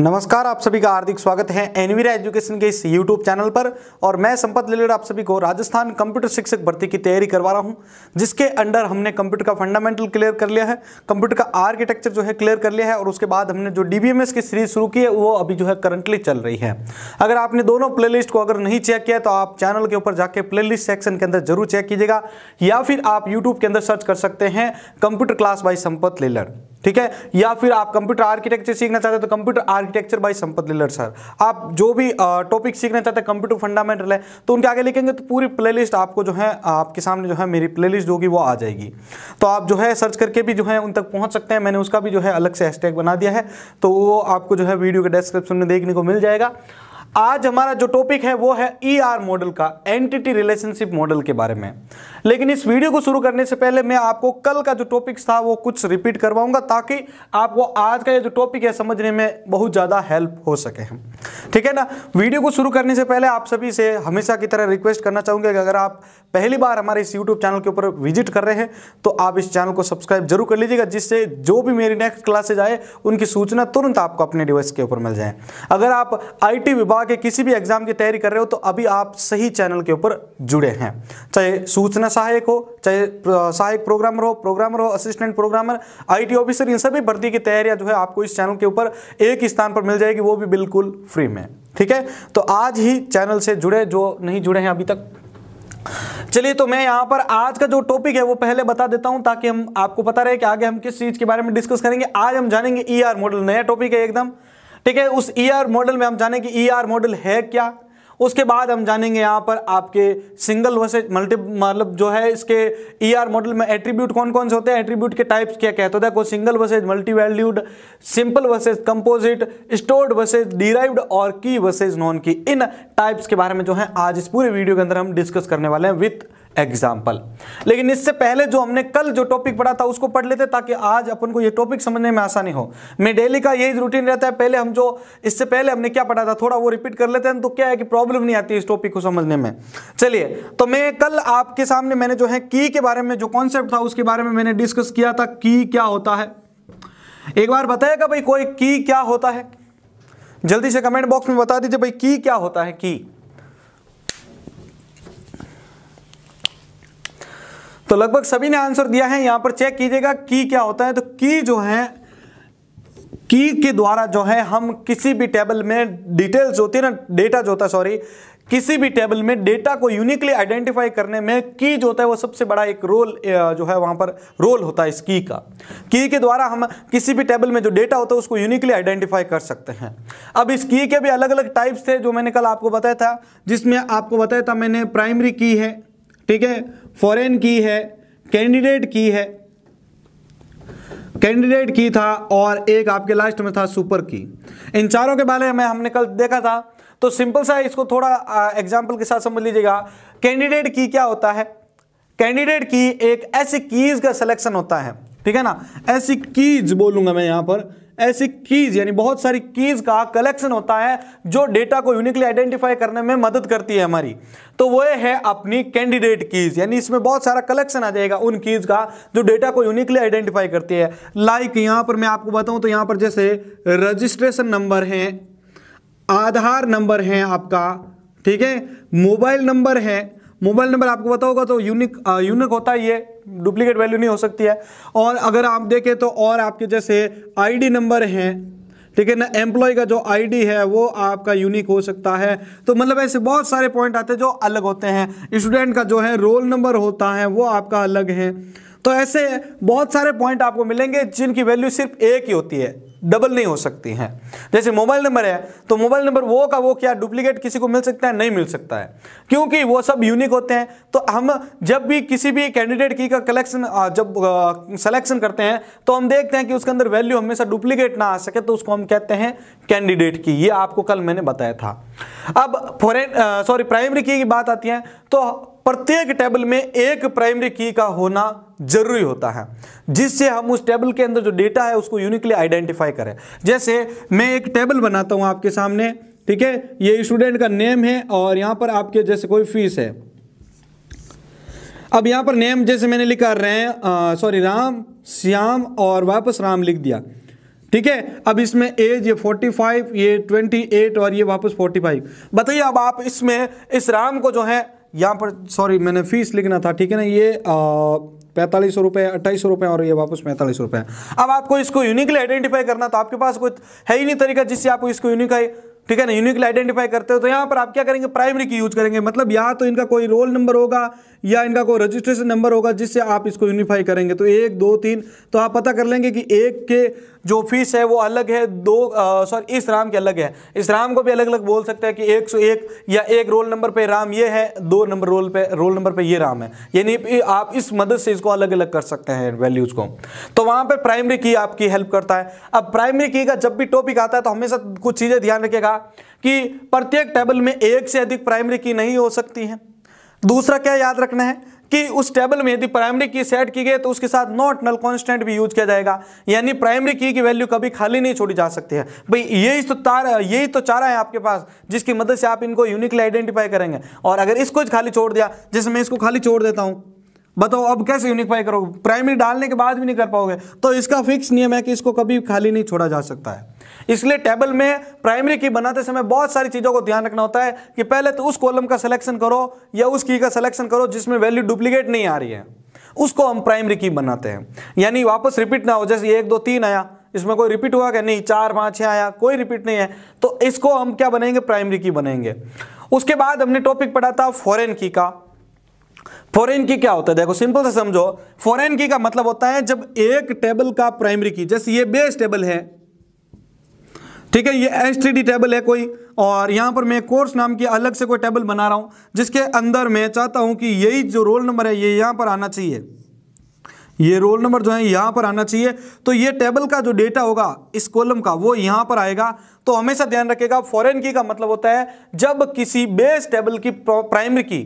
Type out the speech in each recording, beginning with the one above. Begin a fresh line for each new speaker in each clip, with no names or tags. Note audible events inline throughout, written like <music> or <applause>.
नमस्कार आप सभी का हार्दिक स्वागत है एनवीरा एजुकेशन के इस यूट्यूब चैनल पर और मैं संपत लेलेड़ आप सभी को राजस्थान कंप्यूटर शिक्षक भर्ती की तैयारी करवा रहा हूं जिसके अंडर हमने कंप्यूटर का फंडामेंटल क्लियर कर लिया है कंप्यूटर का आर्किटेक्चर जो है क्लियर कर लिया है और उसके बाद हमने जो डी की सीरीज शुरू की है वो अभी जो है करंटली चल रही है अगर आपने दोनों प्ले को अगर नहीं चेक किया तो आप चैनल के ऊपर जाके प्ले सेक्शन के अंदर जरूर चेक कीजिएगा या फिर आप यूट्यूब के अंदर सर्च कर सकते हैं computer class by Sampat Leelar ठीक है या फिर आप कंप्यूटर तो आर्किटेक्चर सीखना चाहते हैं तो computer architecture by Sampat Leelar sir आप जो भी टॉपिक सीखना चाहते हैं कंप्यूटर फंडामेंटल है तो उनके आगे लिखेंगे तो पूरी प्लेलिस्ट आपको जो है आपके सामने जो है मेरी प्लेलिस्ट होगी वो आ जाएगी तो आप जो है सर्च करके भी जो है उन तक पहुंच सकते हैं मैंने उसका भी जो है अलग से हैशटैग बना दिया है तो वो आपको जो है वीडियो के डिस्क्रिप्शन में देखने को मिल जाएगा आज हमारा जो टॉपिक है वो है ई आर मॉडल का एंटिटी रिलेशनशिप मॉडल के बारे में लेकिन इस वीडियो को शुरू करने से पहले मैं आपको कल का जो टॉपिक्स था वो कुछ रिपीट करवाऊंगा ताकि आपको आज का ये जो टॉपिक है समझने में बहुत ज़्यादा हेल्प हो सके हम ठीक है ना वीडियो को शुरू करने से पहले आप सभी से हमेशा की तरह रिक्वेस्ट करना चाहूँगा कि अगर आप पहली बार हमारे इस यूट्यूब चैनल के ऊपर विजिट कर रहे हैं तो आप इस चैनल को सब्सक्राइब जरूर कर लीजिएगा जिससे जो भी मेरी नेक्स्ट क्लासेज आए उनकी सूचना तुरंत आपको अपने डिवाइस के ऊपर मिल जाए अगर आप आई विभाग के किसी भी एग्जाम की तैयारी कर रहे हो तो अभी आप सही चैनल के ऊपर जुड़े हैं चाहे सूचना सहायक हो चाहे सहायक प्रोग्रामर हो प्रोग्रामर हो असिस्टेंट प्रोग्रामर आईटी ऑफिसर इन सभी भर्ती की तैयारियां जो है आपको इस चैनल के ऊपर एक स्थान पर मिल जाएगी वो भी बिल्कुल फ्री में ठीक है तो आज ही चैनल से जुड़े जो नहीं जुड़े हैं अभी तक चलिए तो मैं यहां पर आज का जो टॉपिक है वो पहले बता देता हूं ताकि हम आपको पता रहे कि आगे हम किस चीज़ के बारे में डिस्कस करेंगे आज हम जानेंगे ईआर e मॉडल नया टॉपिक है एकदम ठीक है उस ईआर e मॉडल में हम जानेंगे ईआर e मॉडल है क्या उसके बाद हम जानेंगे यहाँ पर आपके सिंगल वर्सेज मल्टी मतलब जो है इसके ई e मॉडल में एट्रीब्यूट कौन कौन से होते हैं एट्रीब्यूट के टाइप्स क्या क्या होता है को single versus multi valued simple versus composite stored versus derived और की वर्सेज नॉन की इन टाइप्स के बारे में जो है आज इस पूरे वीडियो के अंदर हम डिस्कस करने वाले हैं विथ एग्जाम्पल लेकिन इससे पहले जो हमने कल जो टॉपिक पढ़ा था उसको पढ़ लेते ताकि आज अपन को ये टॉपिक समझने में आसानी हो मैं डेली का यही रूटीन रहता है पहले हम जो इससे पहले हमने क्या पढ़ा था थोड़ा वो रिपीट कर लेते हैं तो क्या है कि प्रॉब्लम नहीं आती इस टॉपिक को समझने में चलिए तो मैं कल आपके सामने मैंने जो है की के बारे में जो कॉन्सेप्ट था उसके बारे में मैंने डिस्कस किया था की क्या होता है एक बार बताएगा भाई कोई की क्या होता है जल्दी से कमेंट बॉक्स में बता दीजिए भाई की क्या होता है की तो लगभग सभी ने आंसर दिया है यहां पर चेक कीजिएगा की क्या होता है तो की जो है की के द्वारा जो है हम किसी भी टेबल में डिटेल्स जो होती है ना डेटा जो होता है सॉरी किसी भी टेबल में डेटा को यूनिकली आइडेंटिफाई करने में की जो होता है वो सबसे बड़ा एक रोल जो है वहां पर रोल होता है इस की का की के द्वारा हम किसी भी टेबल में जो डेटा होता है उसको यूनिकली आइडेंटिफाई कर सकते हैं अब इस की के भी अलग अलग टाइप्स थे जो मैंने कल आपको बताया था जिसमें आपको बताया था मैंने प्राइमरी की है ठीक है फॉरेन की है कैंडिडेट की है कैंडिडेट की था और एक आपके लास्ट में था सुपर की इन चारों के बारे में हमने कल देखा था तो सिंपल सा इसको थोड़ा एग्जाम्पल के साथ समझ लीजिएगा कैंडिडेट की क्या होता है कैंडिडेट की एक ऐसी कीज का सिलेक्शन होता है ठीक है ना ऐसी कीज बोलूंगा मैं यहां पर ऐसी कीज यानी बहुत सारी कीज का कलेक्शन होता है जो डेटा को यूनिकली आइडेंटिफाई करने में मदद करती है हमारी तो वह है अपनी कैंडिडेट कीज यानी इसमें बहुत सारा कलेक्शन आ जाएगा उन कीज का जो डेटा को यूनिकली आइडेंटिफाई करती है लाइक like यहां पर मैं आपको बताऊं तो यहां पर जैसे रजिस्ट्रेशन नंबर है आधार नंबर है आपका ठीक है मोबाइल नंबर है मोबाइल नंबर आपको बताओगे तो यूनिक यूनिक uh, होता है ये डुप्लीकेट वैल्यू नहीं हो सकती है और अगर आप देखें तो और आपके जैसे आईडी नंबर हैं ठीक है ना एम्प्लॉय का जो आईडी है वो आपका यूनिक हो सकता है तो मतलब ऐसे बहुत सारे पॉइंट आते हैं जो अलग होते हैं स्टूडेंट का जो है रोल नंबर होता है वो आपका अलग है तो ऐसे बहुत सारे पॉइंट आपको मिलेंगे जिनकी वैल्यू सिर्फ एक ही होती है डबल नहीं हो सकती हैं जैसे मोबाइल नंबर है तो मोबाइल नंबर वो का वो क्या डुप्लीकेट किसी को मिल सकता है नहीं मिल सकता है क्योंकि वो सब यूनिक होते हैं तो हम जब भी किसी भी कैंडिडेट की का कलेक्शन जब सिलेक्शन करते हैं तो हम देखते हैं कि उसके अंदर वैल्यू हमेशा डुप्लीकेट ना आ सके तो उसको हम कहते हैं कैंडिडेट की ये आपको कल मैंने बताया था अब फॉरन सॉरी प्राइमरी की बात आती है तो प्रत्येक टेबल में एक प्राइमरी की का होना जरूरी होता है जिससे हम उस टेबल के अंदर जो डेटा है उसको यूनिकली आइडेंटिफाई करें जैसे मैं एक टेबल बनाता हूं आपके सामने ठीक है ये स्टूडेंट का नेम है और यहां पर आपके जैसे कोई फीस है अब यहां पर नेम जैसे मैंने लिखा रैम सॉरी राम श्याम और वापस राम लिख दिया ठीक है अब इसमें एज ये 45 ये 28 और ये वापस 45 बताइए अब आप इसमें इस राम को जो है यहाँ पर सॉरी मैंने फीस लिखना था ठीक है ना ये पैंतालीस सौ रुपये अट्ठाईस सौ रुपये और ये वापस पैंतालीस रुपए रुपये अब आपको इसको यूनिकली आइडेंटिफाई करना तो आपके पास कोई है ही नहीं तरीका जिससे आपको इसको यूनिकाई ठीक है ना यूनिकली आइडेंटिफाई करते हो तो यहाँ पर आप क्या करेंगे प्राइमरी की यूज करेंगे मतलब या तो इनका कोई रोल नंबर होगा या इनका कोई रजिस्ट्रेशन नंबर होगा जिससे आप इसको यूनिफाई करेंगे तो एक दो तीन तो आप पता कर लेंगे कि एक के जो फीस है वो अलग है दो सॉरी इस राम के अलग है इस राम को भी अलग अलग बोल सकते हैं कि एक सौ एक या एक रोल नंबर पे राम ये है दो नंबर रोल पे रोल नंबर पे ये राम है यानी आप इस मदद से इसको अलग अलग कर सकते हैं वैल्यूज़ को तो वहां पर प्राइमरी की आपकी हेल्प करता है अब प्राइमरी की का जब भी टॉपिक आता है तो हमेशा कुछ चीज़ें ध्यान रखेगा कि प्रत्येक टेबल में एक से अधिक प्राइमरी की नहीं हो सकती है दूसरा क्या याद रखना है कि उस टेबल में यदि प्राइमरी की सेट की गई तो उसके साथ नॉट नल कॉन्स्टेंट भी यूज किया जाएगा यानी प्राइमरी की की वैल्यू कभी खाली नहीं छोड़ी जा सकती है भाई यही तो तार यही तो चारा है आपके पास जिसकी मदद से आप इनको यूनिकली आइडेंटिफाई करेंगे और अगर इसको खाली छोड़ दिया जैसे मैं इसको खाली छोड़ देता हूँ बताओ अब कैसे यूनिफाई करोगे प्राइमरी डालने के बाद भी नहीं कर पाओगे तो इसका फिक्स नियम है कि इसको कभी खाली नहीं छोड़ा जा सकता है इसलिए टेबल में प्राइमरी की बनाते समय बहुत सारी चीज़ों को ध्यान रखना होता है कि पहले तो उस कॉलम का सिलेक्शन करो या उस की का सिलेक्शन करो जिसमें वैल्यू डुप्लीकेट नहीं आ रही है उसको हम प्राइमरी की बनाते हैं यानी वापस रिपीट ना हो जैसे एक दो तीन आया इसमें कोई रिपीट हुआ क्या नहीं चार पांच छह आया कोई रिपीट नहीं है तो इसको हम क्या बनाएंगे प्राइमरी की बनाएंगे उसके बाद हमने टॉपिक पढ़ा था फॉरेन की का फॉरेन की क्या होता है देखो सिंपल से समझो फॉरेन की का मतलब होता है जब एक टेबल का प्राइमरी की जैसे ये बेस टेबल है ठीक है ये एच टेबल है कोई और यहाँ पर मैं कोर्स नाम की अलग से कोई टेबल बना रहा हूँ जिसके अंदर मैं चाहता हूँ कि यही जो रोल नंबर है ये यहाँ पर आना चाहिए ये रोल नंबर जो है यहाँ पर आना चाहिए तो ये टेबल का जो डेटा होगा इस कॉलम का वो यहाँ पर आएगा तो हमेशा ध्यान रखेगा फॉरेन की का मतलब होता है जब किसी बेस टेबल की प्राइमरी की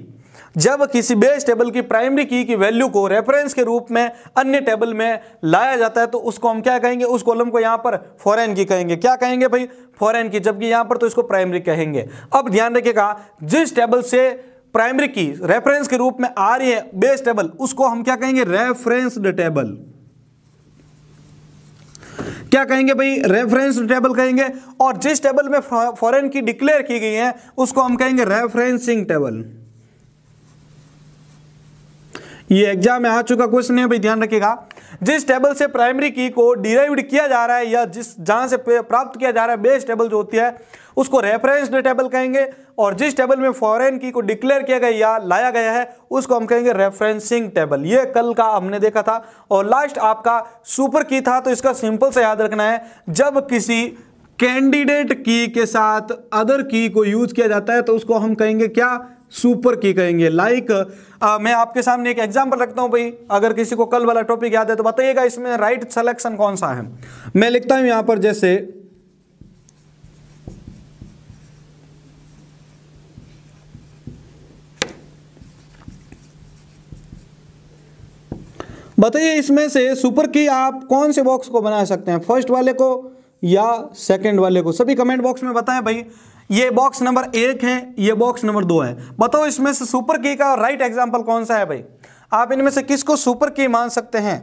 जब किसी बेस टेबल की प्राइमरी की की वैल्यू को रेफरेंस के रूप में अन्य टेबल में लाया जाता है तो उसको हम क्या कहेंगे उस कॉलम को यहां पर फॉरेन की कहेंगे क्या कहेंगे भाई फॉरेन की जबकि यहां पर तो इसको प्राइमरी कहेंगे अब ध्यान रखिएगा जिस टेबल से प्राइमरी की रेफरेंस के रूप में आ रही है बेस टेबल उसको हम क्या कहेंगे रेफरेंस टेबल क्या कहेंगे भाई रेफरेंस टेबल कहेंगे और जिस टेबल में फॉरेन की डिक्लेयर की गई है उसको हम कहेंगे रेफरेंसिंग टेबल ये एग्जाम में आ चुका क्वेश्चन है भाई ध्यान रखिएगा जिस टेबल से प्राइमरी की को डिराइव्ड किया जा रहा है या जिस जहां से प्राप्त किया जा रहा है बेस टेबल जो होती है उसको रेफरेंस टेबल कहेंगे और जिस टेबल में फॉरेन की को डिक्लेयर किया गया या लाया गया है उसको हम कहेंगे रेफरेंसिंग टेबल ये कल का हमने देखा था और लास्ट आपका सुपर की था तो इसका सिंपल से याद रखना है जब किसी कैंडिडेट की के साथ अदर की को यूज किया जाता है तो उसको हम कहेंगे क्या सुपर की कहेंगे लाइक like, आ, मैं आपके सामने एक एग्जाम्पल रखता हूं भाई अगर किसी को कल वाला टॉपिक याद है तो बताइएगा इसमें राइट सिलेक्शन कौन सा है मैं लिखता हूं यहां पर जैसे बताइए इसमें से सुपर की आप कौन से बॉक्स को बना सकते हैं फर्स्ट वाले को या सेकंड वाले को सभी कमेंट बॉक्स में बताएं भाई ये बॉक्स नंबर एक है ये बॉक्स नंबर दो है बताओ इसमें से सुपर की का राइट एग्जाम्पल कौन सा है भाई आप इनमें से किसको सुपर की मान सकते हैं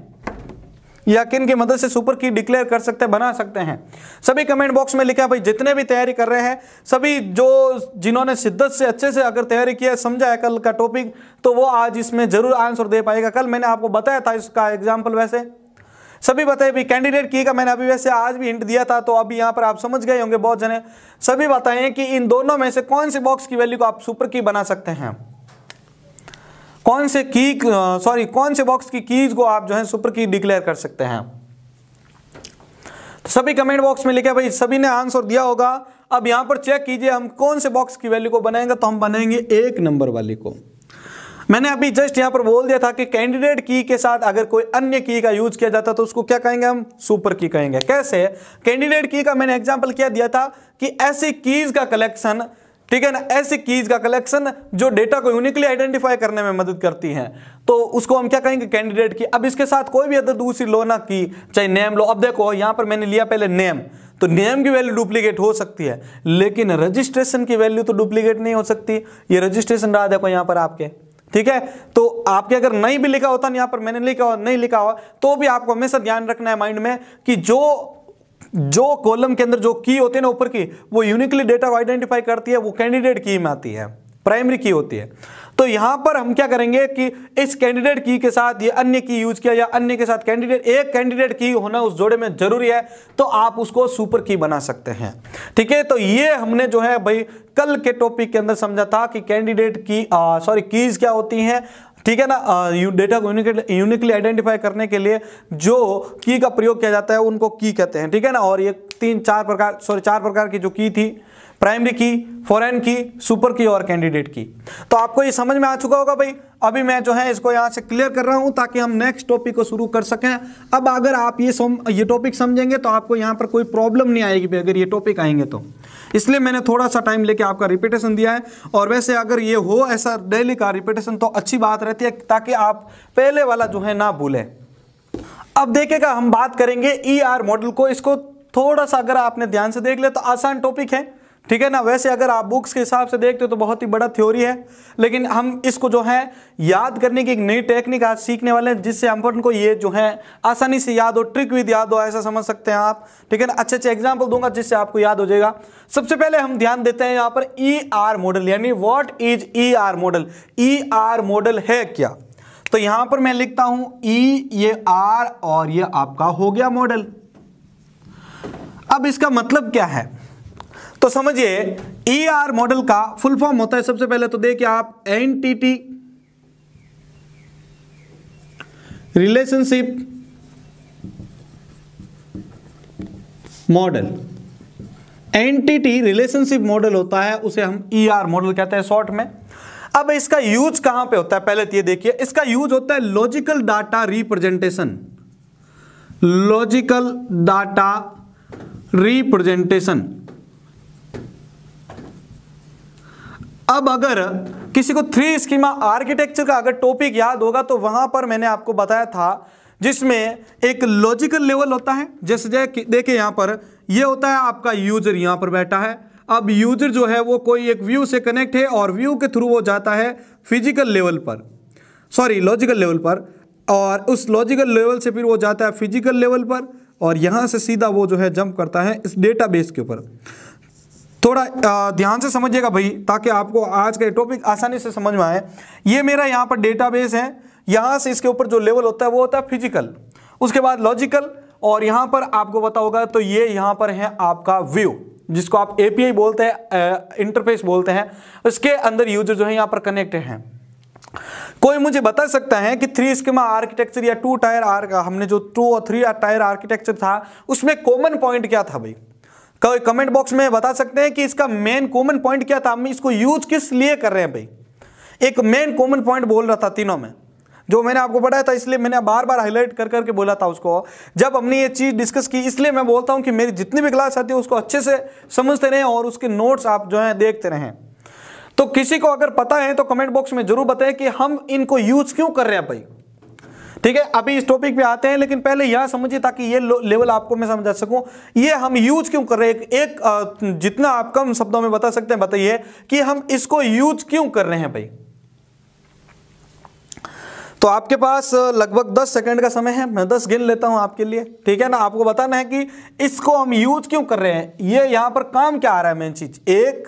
या किन की मदद से सुपर की डिक्लेयर कर सकते हैं बना सकते हैं सभी कमेंट बॉक्स में लिखा भाई जितने भी तैयारी कर रहे हैं सभी जो जिन्होंने शिद्दत से अच्छे से अगर तैयारी किया समझा है कल का टॉपिक तो वो आज इसमें जरूर आंसर दे पाएगा कल मैंने आपको बताया था इसका एग्जाम्पल वैसे सभी बताए भी कैंडिडेट की का मैंने अभी वैसे आज भी हिंट दिया था तो अभी यहाँ पर आप समझ गए होंगे बहुत जने सभी बताएं कि इन दोनों में से कौन से बॉक्स की वैल्यू को आप सुपर की बना सकते हैं कौन से की सॉरी कौन से बॉक्स की कीज को आप जो है सुपर की डिक्लेयर कर सकते हैं तो सभी कमेंट बॉक्स में लिखे भाई सभी ने आंसर दिया होगा अब यहां पर चेक कीजिए हम कौन से बॉक्स की वैल्यू को बनाएंगे तो हम बनाएंगे एक नंबर वाली को मैंने अभी जस्ट यहां पर बोल दिया था कि कैंडिडेट की के साथ अगर कोई अन्य की का यूज किया जाता तो उसको क्या कहेंगे हम सुपर की कहेंगे कैसे कैंडिडेट की का मैंने एग्जाम्पल क्या दिया था कि ऐसी कीज का कलेक्शन ठीक है ना ऐसी कीज का कलेक्शन जो डेटा को यूनिकली आइडेंटिफाई करने में मदद करती हैं तो उसको हम क्या कहेंगे कैंडिडेट की अब इसके साथ कोई भी अदर दूसरी लो ना की चाहे नेम लो अब देखो यहां पर मैंने लिया पहले नेम तो नेम की वैल्यू डुप्लीकेट हो सकती है लेकिन रजिस्ट्रेशन की वैल्यू तो डुप्लीकेट नहीं हो सकती ये रजिस्ट्रेशन रहा देखो यहां पर आपके ठीक है तो आपके अगर नहीं भी लिखा होता यहां पर मैंने लिखा हो नहीं लिखा हुआ तो भी आपको हमेशा ध्यान रखना है माइंड में कि जो जो कॉलम के अंदर जो की होती है ना ऊपर की वो यूनिकली डेटा को आइडेंटिफाई करती है वो कैंडिडेट की में आती है प्राइमरी की होती है तो यहां पर हम क्या करेंगे कि इस कैंडिडेट की के साथ ये अन्य की यूज किया या अन्य के साथ कैंडिडेट एक कैंडिडेट की होना उस जोड़े में जरूरी है तो आप उसको सुपर की बना सकते हैं ठीक है तो ये हमने जो है भाई कल के टॉपिक के अंदर समझा था कि कैंडिडेट की सॉरी कीज क्या होती हैं ठीक है ना डेटा को यूनिकली आइडेंटिफाई करने के लिए जो की का प्रयोग किया जाता है उनको की कहते हैं ठीक है ना और ये तीन चार प्रकार सॉरी चार प्रकार की जो की थी प्राइमरी की फॉरेन की सुपर की और कैंडिडेट की तो आपको ये समझ में आ चुका होगा भाई अभी मैं जो है इसको यहाँ से क्लियर कर रहा हूँ ताकि हम नेक्स्ट टॉपिक को शुरू कर सकें अब अगर आप ये सम ये टॉपिक समझेंगे तो आपको यहाँ पर कोई प्रॉब्लम नहीं आएगी अगर ये टॉपिक आएंगे तो इसलिए मैंने थोड़ा सा टाइम लेके आपका रिपीटेशन दिया है और वैसे अगर ये हो ऐसा डेली का रिपीटेशन तो अच्छी बात रहती है ताकि आप पहले वाला जो है ना भूलें अब देखेगा हम बात करेंगे ई आर मॉडल को इसको थोड़ा सा अगर आपने ध्यान से देख लिया तो आसान टॉपिक है ठीक है ना वैसे अगर आप बुक्स के हिसाब से देखते हो तो बहुत ही बड़ा थ्योरी है लेकिन हम इसको जो है याद करने की एक नई टेक्निक आज सीखने वाले हैं जिससे हम को ये जो है आसानी से याद हो ट्रिक विद याद हो ऐसा समझ सकते हैं आप ठीक है ना अच्छे अच्छे एग्जाम्पल दूंगा जिससे आपको याद हो जाएगा सबसे पहले हम ध्यान देते हैं यहाँ पर ई आर मॉडल यानी what is E R model E R model है क्या तो यहां पर मैं लिखता हूं ई e, ये आर और ये आपका हो गया मॉडल अब इसका मतलब क्या है तो समझिए ई आर मॉडल का फुल फॉर्म होता है सबसे पहले तो देखिए आप entity relationship model entity relationship model होता है उसे हम ई आर मॉडल कहते हैं शॉर्ट में अब इसका यूज कहां पे होता है पहले तो ये देखिए इसका यूज होता है logical data representation logical data representation अब अगर किसी को थ्री स्कीमा आर्किटेक्चर का अगर टॉपिक याद होगा तो वहां पर मैंने आपको बताया था जिसमें एक लॉजिकल लेवल होता है जैसे देखिए यहाँ पर यह होता है आपका यूजर यहाँ पर बैठा है अब यूजर जो है वो कोई एक व्यू से कनेक्ट है और व्यू के थ्रू वो जाता है फिजिकल लेवल पर सॉरी लॉजिकल लेवल पर और उस लॉजिकल लेवल से फिर वो जाता है फिजिकल लेवल पर और यहाँ से सीधा वो जो है जंप करता है इस डेटाबेस के ऊपर थोड़ा ध्यान से समझिएगा भाई ताकि आपको आज का टॉपिक आसानी से समझ में आए ये मेरा यहाँ पर डेटाबेस है यहाँ से इसके ऊपर जो लेवल होता है वो होता है फिजिकल उसके बाद लॉजिकल और यहाँ पर आपको पता होगा तो ये यहाँ पर है आपका व्यू जिसको आप एपीआई बोलते हैं इंटरफेस बोलते हैं उसके अंदर यूजर जो है यहाँ पर कनेक्टेड हैं कोई मुझे बता सकता है कि थ्री स्कीमा आर्किटेक्चर या टू टायर आर हमने जो टू और थ्री टायर आर्किटेक्चर था उसमें कॉमन पॉइंट क्या था भाई कमेंट बॉक्स में बता सकते हैं कि इसका मेन कॉमन पॉइंट क्या था हम इसको यूज किस लिए कर रहे हैं भाई एक मेन कॉमन पॉइंट बोल रहा था तीनों में जो मैंने आपको बताया था इसलिए मैंने बार बार हाईलाइट कर करके बोला था उसको जब हमने ये चीज़ डिस्कस की इसलिए मैं बोलता हूँ कि मेरी जितनी भी क्लास आती है उसको अच्छे से समझते रहे और उसके नोट्स आप जो है देखते रहें तो किसी को अगर पता है तो कमेंट बॉक्स में जरूर बताएं कि हम इनको यूज क्यों कर रहे हैं भाई ठीक है अभी इस टॉपिक पे आते हैं लेकिन पहले यह समझिए ताकि ये लेवल आपको मैं समझा सकूं ये हम यूज क्यों कर रहे हैं एक, एक जितना आप कम शब्दों में बता सकते हैं बताइए कि हम इसको यूज क्यों कर रहे हैं भाई तो आपके पास लगभग 10 सेकंड का समय है मैं 10 गिन लेता हूं आपके लिए ठीक है ना आपको बताना है कि इसको हम यूज क्यों कर रहे हैं ये यहां पर काम क्या आ रहा है मेन चीज एक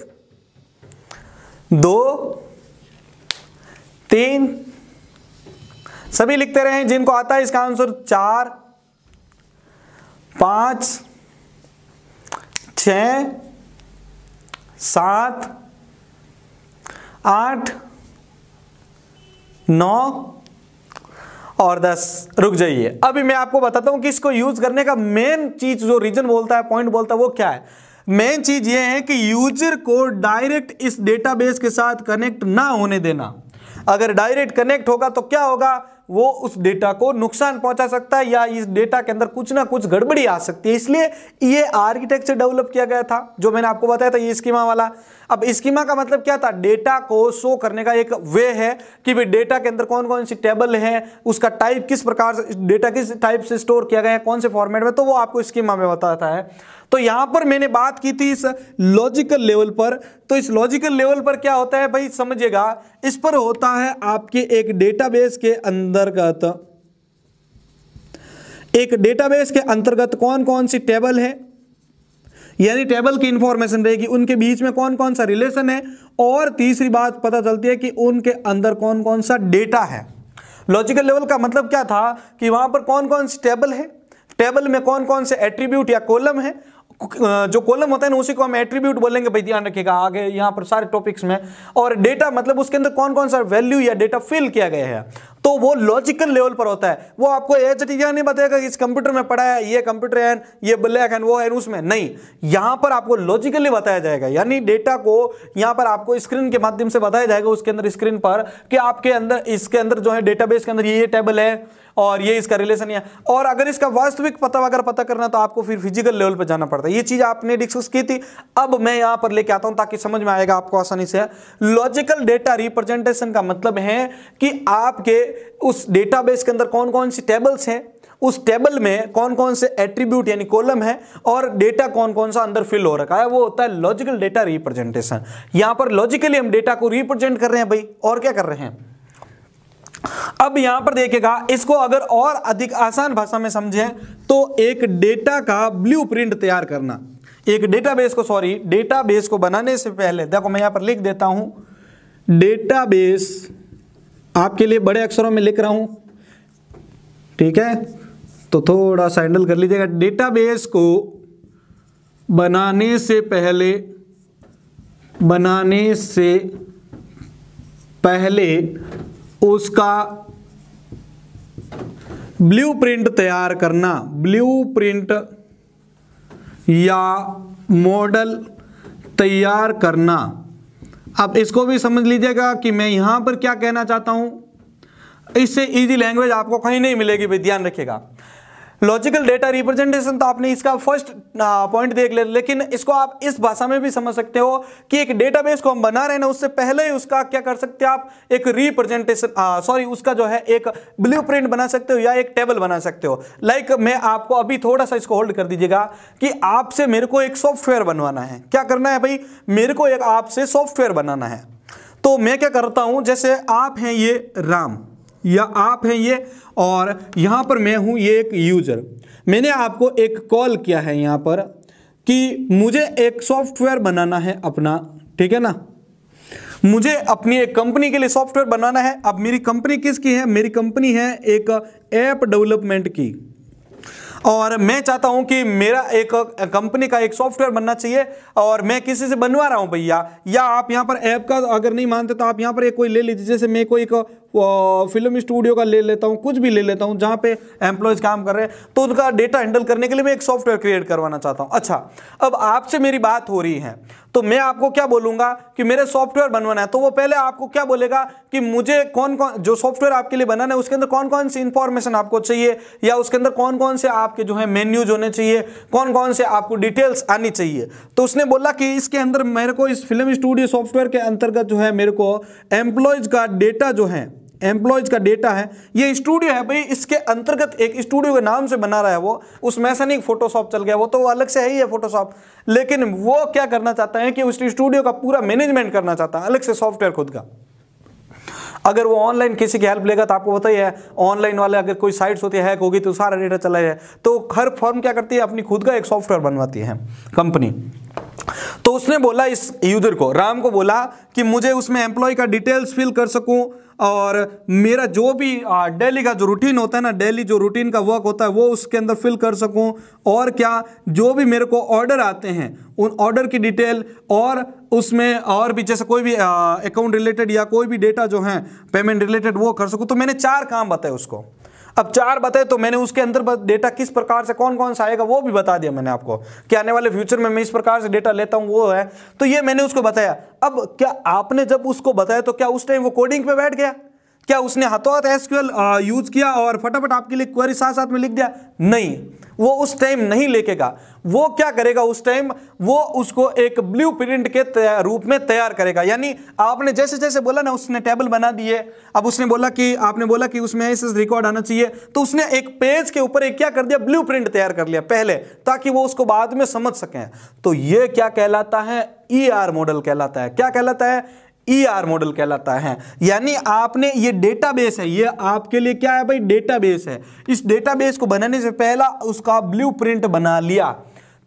दो तीन सभी लिखते रहे जिनको आता है इसका आंसर चार पांच छ सात आठ नौ और दस रुक जाइए अभी मैं आपको बताता हूं कि इसको यूज करने का मेन चीज जो रीजन बोलता है पॉइंट बोलता है वो क्या है मेन चीज ये है कि यूजर को डायरेक्ट इस डेटाबेस के साथ कनेक्ट ना होने देना अगर डायरेक्ट कनेक्ट होगा तो क्या होगा वो उस डेटा को नुकसान पहुंचा सकता है या इस डेटा के अंदर कुछ ना कुछ गड़बड़ी आ सकती है इसलिए ये आर्किटेक्चर डेवलप किया गया था जो मैंने आपको बताया था ये स्कीमा वाला अब स्कीमा का मतलब क्या था डेटा को शो करने का एक वे है कि भाई डेटा के अंदर कौन कौन सी टेबल है उसका टाइप किस प्रकार से डेटा किस टाइप से स्टोर किया गया है कौन से फॉर्मेट में तो वो आपको स्कीमा में बताता है तो यहां पर मैंने बात की थी इस लॉजिकल लेवल पर तो इस लॉजिकल लेवल पर क्या होता है भाई समझिएगा इस पर होता है आपके एक डेटाबेस के अंतर्गत एक डेटाबेस के अंतर्गत कौन कौन सी टेबल है यानी टेबल की इंफॉर्मेशन रहेगी उनके बीच में कौन कौन सा रिलेशन है और तीसरी बात पता चलती है कि उनके अंदर कौन कौन सा डेटा है लॉजिकल लेवल का मतलब क्या था कि वहां पर कौन कौन सी टेबल है टेबल में कौन कौन से एट्रीब्यूट या कॉलम है जो कॉलम होता है ना उसी को हम एट्रीब्यूट बोलेंगे भाई ध्यान रखिएगा आगे यहां पर सारे टॉपिक्स में और डेटा मतलब उसके अंदर कौन कौन सा वैल्यू या डेटा फिल किया गया है तो वो लॉजिकल लेवल पर होता है वो आपको एच टी नहीं बताएगा इस कंप्यूटर में पढ़ा है ये कंप्यूटर है ये ब्लैक है वो है उसमें नहीं यहाँ पर आपको लॉजिकली बताया जाएगा यानी डेटा को यहां पर आपको स्क्रीन के माध्यम से बताया जाएगा उसके अंदर स्क्रीन पर कि आपके अंदर इसके अंदर जो है डेटाबेस के अंदर ये ये टेबल है और ये इसका रिलेशन है और अगर इसका वास्तविक पता अगर पता करना तो आपको फिर फिजिकल लेवल पर जाना पड़ता है ये चीज़ आपने डिस्कस की थी अब मैं यहां पर लेके आता हूं ताकि समझ में आएगा आपको आसानी से लॉजिकल डेटा रिप्रेजेंटेशन का मतलब है कि आपके उस डेटाबेस के अंदर कौन कौन सी टेबल्स हैं उस टेबल में कौन कौन से एट्रीब्यूट यानी कॉलम है और डेटा कौन कौन सा अंदर फिल हो रखा है वो होता है लॉजिकल डेटा रिप्रेजेंटेशन यहां पर लॉजिकली हम डेटा को रिप्रेजेंट कर रहे हैं भाई और क्या कर रहे हैं अब यहां पर देखेगा इसको अगर और अधिक आसान भाषा में समझे तो एक डेटा का ब्लू तैयार करना एक डेटाबेस को सॉरी डेटाबेस को बनाने से पहले देखो मैं यहां पर लिख देता हूं डेटाबेस आपके लिए बड़े अक्षरों में लिख रहा हूं ठीक है तो थोड़ा सा हैंडल कर लीजिएगा डेटाबेस को बनाने से पहले बनाने से पहले उसका ब्लूप्रिंट तैयार करना ब्लूप्रिंट या मॉडल तैयार करना अब इसको भी समझ लीजिएगा कि मैं यहां पर क्या कहना चाहता हूं इससे इजी लैंग्वेज आपको कहीं नहीं मिलेगी भाई ध्यान रखिएगा लॉजिकल डेटा रिप्रेजेंटेशन तो आपने इसका फर्स्ट पॉइंट देख लिया ले, लेकिन इसको आप इस भाषा में भी समझ सकते हो कि एक डेटाबेस को हम बना रहे हैं ना उससे पहले ही उसका क्या कर सकते हैं आप एक रिप्रेजेंटेशन सॉरी उसका जो है एक ब्लू बना सकते हो या एक टेबल बना सकते हो लाइक like, मैं आपको अभी थोड़ा सा इसको होल्ड कर दीजिएगा कि आपसे मेरे को एक सॉफ्टवेयर बनवाना है क्या करना है भाई मेरे को एक आपसे सॉफ्टवेयर बनाना है तो मैं क्या करता हूं जैसे आप हैं ये राम या आप हैं ये और यहाँ पर मैं हूँ ये एक यूजर मैंने आपको एक कॉल किया है यहाँ पर कि मुझे एक सॉफ्टवेयर बनाना है अपना ठीक है ना मुझे अपनी एक कंपनी के लिए सॉफ्टवेयर बनाना है अब मेरी कंपनी किसकी है मेरी कंपनी है एक ऐप डेवलपमेंट की और मैं चाहता हूं कि मेरा एक कंपनी का एक सॉफ्टवेयर बनना चाहिए और मैं किसी से बनवा रहा हूं भैया या आप यहां पर ऐप का अगर नहीं मानते तो आप यहां पर एक कोई ले लीजिए जैसे मैं कोई एक फिल्म स्टूडियो का ले लेता हूँ कुछ भी ले लेता हूँ जहाँ पे एम्प्लॉयज़ काम कर रहे हैं तो उनका डेटा हैंडल करने के लिए मैं एक सॉफ्टवेयर क्रिएट करवाना चाहता हूँ अच्छा अब आपसे मेरी बात हो रही है तो मैं आपको क्या बोलूँगा कि मेरे सॉफ्टवेयर बनवाना है तो वो पहले आपको क्या बोलेगा कि मुझे कौन कौन जो सॉफ्टवेयर आपके लिए बनाना है उसके अंदर कौन कौन सी इन्फॉर्मेशन आपको चाहिए या उसके अंदर कौन कौन से आपके जो है मेन्यूज होने चाहिए कौन कौन से आपको डिटेल्स आनी चाहिए तो उसने बोला कि इसके अंदर मेरे को इस फिल्म स्टूडियो सॉफ्टवेयर के अंतर्गत जो है मेरे को एम्प्लॉयज का डेटा जो है एम्प्लॉयज का डेटा है ये स्टूडियो है भाई इसके अंतर्गत एक स्टूडियो के नाम से बना रहा है वो उसमें ऐसा नहीं फोटोशॉप चल गया वो तो अलग से है ही है फोटोशॉप लेकिन वो क्या करना चाहता है कि उस स्टूडियो का पूरा मैनेजमेंट करना चाहता है अलग से सॉफ्टवेयर खुद का अगर वो ऑनलाइन किसी की हेल्प लेगा तो आपको पता ही है ऑनलाइन वाले अगर कोई साइट्स होती है हैक होगी तो सारा डेटा चला जाए तो हर फॉर्म क्या करती है अपनी खुद का एक सॉफ्टवेयर बनवाती है कंपनी तो उसने बोला इस यूजर को राम को बोला कि मुझे उसमें एम्प्लॉय का डिटेल्स फिल कर सकूं और मेरा जो भी डेली का जो रूटीन होता है ना डेली जो रूटीन का वर्क होता है वो उसके अंदर फिल कर सकूं और क्या जो भी मेरे को ऑर्डर आते हैं उन ऑर्डर की डिटेल और उसमें और भी जैसे कोई भी अकाउंट रिलेटेड या कोई भी डेटा जो है पेमेंट रिलेटेड वो कर सकूँ तो मैंने चार काम बताए उसको अब चार बताए तो मैंने उसके अंदर डेटा किस प्रकार से कौन कौन सा आएगा वो भी बता दिया मैंने आपको कि आने वाले फ्यूचर में मैं इस प्रकार से डेटा लेता हूं वो है तो ये मैंने उसको बताया अब क्या आपने जब उसको बताया तो क्या उस टाइम वो कोडिंग पे बैठ गया क्या उसने हाथों हाथ एसक्यूएल यूज किया और फटाफट आपके लिए क्वेरी साथ साथ में लिख दिया नहीं वो उस टाइम नहीं लेकेगा वो क्या करेगा उस टाइम वो उसको एक ब्लू प्रिंट के रूप में तैयार करेगा यानी आपने जैसे जैसे बोला ना उसने टेबल बना दिए अब उसने बोला कि आपने बोला कि उसमें ऐसे रिकॉर्ड आना चाहिए तो उसने एक पेज के ऊपर एक क्या कर दिया ब्लू प्रिंट तैयार कर लिया पहले ताकि वो उसको बाद में समझ सकें तो ये क्या कहलाता है ई e मॉडल कहलाता है क्या कहलाता है ईआर e मॉडल कहलाता है यानी आपने ये डेटाबेस है ये आपके लिए क्या है भाई डेटाबेस है इस डेटाबेस को बनाने से पहला उसका ब्लूप्रिंट बना लिया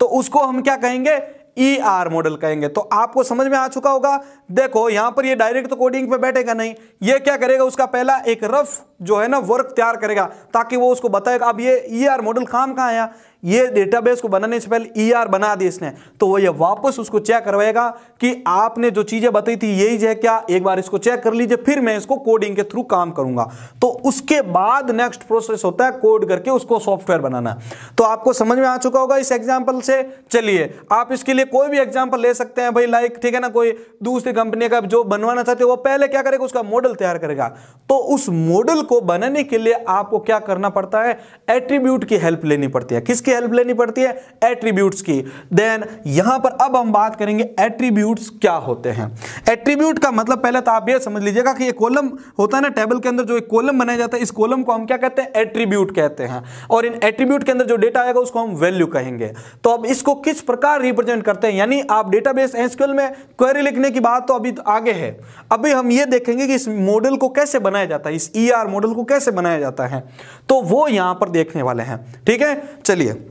तो उसको हम क्या कहेंगे ई आर मॉडल कहेंगे तो आपको समझ में आ चुका होगा देखो यहां पर ये डायरेक्ट तो कोडिंग पे बैठेगा नहीं ये क्या करेगा उसका पहला एक रफ जो है ना वर्क तैयार करेगा ताकि वो उसको बताएगा अब ये ई आर मॉडल काम कहाँ आया ये डेटाबेस को बनाने से पहले ई e आर बना दिया इसने तो वो ये वापस उसको चेक करवाएगा कि आपने जो चीज़ें बताई थी यही है क्या एक बार इसको चेक कर लीजिए फिर मैं इसको कोडिंग के थ्रू काम करूंगा तो उसके बाद नेक्स्ट प्रोसेस होता है कोड करके उसको सॉफ्टवेयर बनाना तो आपको समझ में आ चुका होगा इस एग्जाम्पल से चलिए आप इसके लिए कोई भी एग्जाम्पल ले सकते हैं भाई लाइक ठीक है ना कोई दूसरी कंपनी का जो बनवाना चाहते हो वो पहले क्या करेगा उसका मॉडल तैयार करेगा तो उस मॉडल को बनाने के लिए आपको क्या करना पड़ता है एट्रीब्यूट की हेल्प लेनी पड़ती है किसकी हेल्प लेनी पड़ती है एट्रीब्यूट्स की देन यहां पर अब हम बात करेंगे एट्रीब्यूट्स क्या होते हैं एट्रीब्यूट का मतलब पहले तो आप यह समझ लीजिएगा कि ये कॉलम होता है ना टेबल के अंदर जो एक कॉलम बनाया जाता है इस कॉलम को हम क्या कहते हैं एट्रीब्यूट कहते हैं और इन एट्रीब्यूट के अंदर जो डेटा आएगा उसको हम वैल्यू कहेंगे तो अब इसको किस प्रकार रिप्रेजेंट करते हैं यानी आप डेटाबेस एसक्यूएल में क्वेरी लिखने की बात तो अभी तो आगे है अभी हम ये देखेंगे कि इस मॉडल को कैसे बनाया जाता है इस ईआर e ER मॉडल को कैसे बनाया जाता है तो वो यहां पर देखने वाले हैं ठीक है चलिए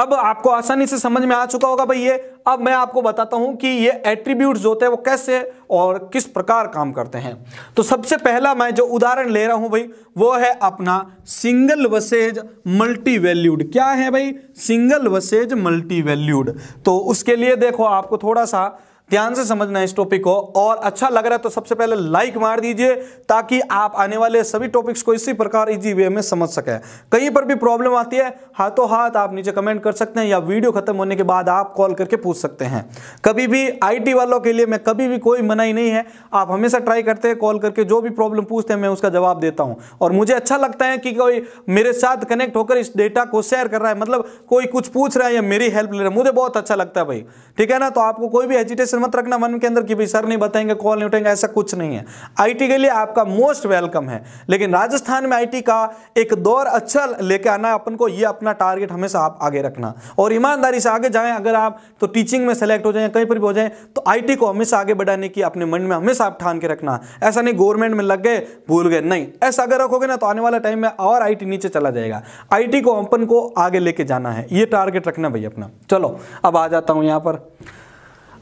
अब आपको आसानी से समझ में आ चुका होगा भाई ये अब मैं आपको बताता हूं कि ये एट्रीब्यूट्स होते हैं वो कैसे और किस प्रकार काम करते हैं तो सबसे पहला मैं जो उदाहरण ले रहा हूं भाई वो है अपना सिंगल वसेज मल्टी वैल्यूड क्या है भाई सिंगल वसेज मल्टी वैल्यूड तो उसके लिए देखो आपको थोड़ा सा ध्यान से समझना इस टॉपिक को और अच्छा लग रहा है तो सबसे पहले लाइक मार दीजिए ताकि आप आने वाले सभी टॉपिक्स को इसी प्रकार इजी वे में समझ सके कहीं पर भी प्रॉब्लम आती है हाथों हाथ आप नीचे कमेंट कर सकते हैं या वीडियो खत्म होने के बाद आप कॉल करके पूछ सकते हैं कभी भी आई वालों के लिए मैं कभी भी कोई मनाई नहीं है आप हमेशा ट्राई करते हैं कॉल करके जो भी प्रॉब्लम पूछते हैं मैं उसका जवाब देता हूं और मुझे अच्छा लगता है कि कोई मेरे साथ कनेक्ट होकर इस डेटा को शेयर कर रहा है मतलब कोई कुछ पूछ रहा है या मेरी हेल्प ले रहा है मुझे बहुत अच्छा लगता है भाई ठीक है ना तो आपको कोई भी एजिटेशन मत रखना मन के अंदर कि भाई सर नहीं बताएंगे कॉल नहीं उठेंगे ऐसा कुछ नहीं है आईटी के लिए आपका मोस्ट वेलकम है लेकिन राजस्थान में आईटी का एक दौर अच्छा लेके आना अपन को ये अपना टारगेट हमेशा आप आगे रखना और ईमानदारी से आगे जाएं अगर आप तो टीचिंग में सेलेक्ट हो जाए कहीं पर भी हो जाए तो आई को हमेशा आगे बढ़ाने की अपने मन में हमेशा आप ठान के रखना ऐसा नहीं गवर्नमेंट में लग गए भूल गए नहीं ऐसा अगर रखोगे ना तो आने वाला टाइम में और आई नीचे चला जाएगा आई को अपन को आगे लेके जाना है ये टारगेट रखना भाई अपना चलो अब आ जाता हूं यहां पर